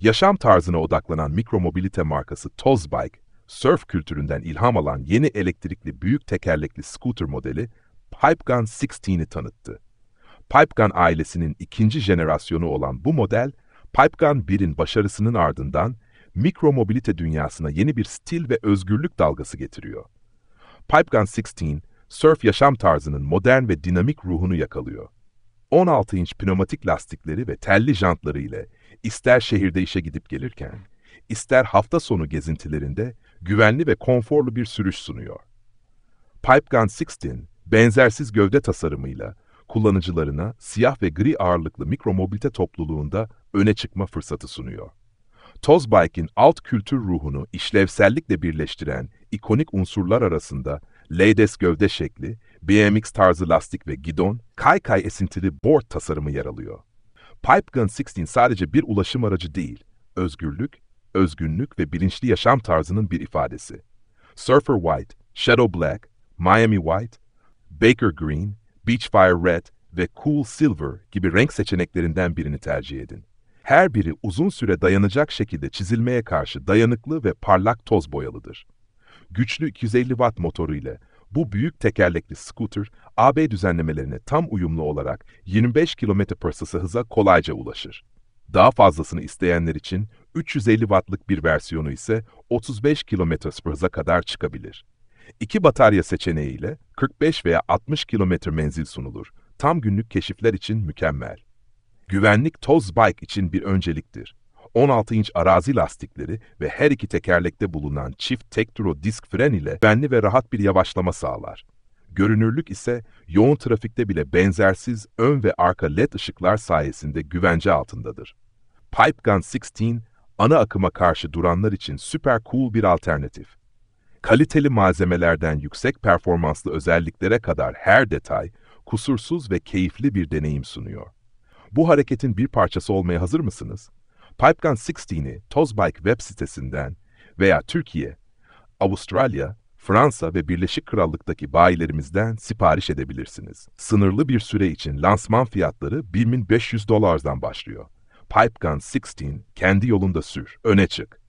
yaşam tarzına odaklanan mikromobilite markası Tozbike, surf kültüründen ilham alan yeni elektrikli büyük tekerlekli scooter modeli Pipegun 16'i tanıttı. Pipegun ailesinin ikinci jenerasyonu olan bu model, Pipegun 1'in başarısının ardından mikromobilite dünyasına yeni bir stil ve özgürlük dalgası getiriyor. Pipegun 16, surf yaşam tarzının modern ve dinamik ruhunu yakalıyor. 16 inç pneumatik lastikleri ve telli jantları ile ister şehirde işe gidip gelirken, ister hafta sonu gezintilerinde güvenli ve konforlu bir sürüş sunuyor. Pipegun 16, benzersiz gövde tasarımıyla kullanıcılarına siyah ve gri ağırlıklı mikromobilite topluluğunda öne çıkma fırsatı sunuyor. Tozbike'in alt kültür ruhunu işlevsellikle birleştiren ikonik unsurlar arasında Lades gövde şekli, BMX tarzı lastik ve gidon, kaykay esintili board tasarımı yer alıyor. Pipegun 16 sadece bir ulaşım aracı değil, özgürlük, özgünlük ve bilinçli yaşam tarzının bir ifadesi. Surfer White, Shadow Black, Miami White, Baker Green, Beachfire Red ve Cool Silver gibi renk seçeneklerinden birini tercih edin. Her biri uzun süre dayanacak şekilde çizilmeye karşı dayanıklı ve parlak toz boyalıdır. Güçlü 250 watt motoru ile bu büyük tekerlekli scooter, AB düzenlemelerine tam uyumlu olarak 25 km per hıza kolayca ulaşır. Daha fazlasını isteyenler için 350 wattlık bir versiyonu ise 35 km hıza kadar çıkabilir. İki batarya seçeneğiyle 45 veya 60 km menzil sunulur. Tam günlük keşifler için mükemmel. Güvenlik toz bike için bir önceliktir. 16 inç arazi lastikleri ve her iki tekerlekte bulunan çift tekturo disk fren ile benli ve rahat bir yavaşlama sağlar. Görünürlük ise yoğun trafikte bile benzersiz ön ve arka led ışıklar sayesinde güvence altındadır. Pipegun 16, ana akıma karşı duranlar için süper cool bir alternatif. Kaliteli malzemelerden yüksek performanslı özelliklere kadar her detay, kusursuz ve keyifli bir deneyim sunuyor. Bu hareketin bir parçası olmaya hazır mısınız? Pipegun 16'i Tozbike web sitesinden veya Türkiye, Avustralya, Fransa ve Birleşik Krallık'taki bayilerimizden sipariş edebilirsiniz. Sınırlı bir süre için lansman fiyatları 1500 dolardan başlıyor. Pipegun 16 kendi yolunda sür, öne çık.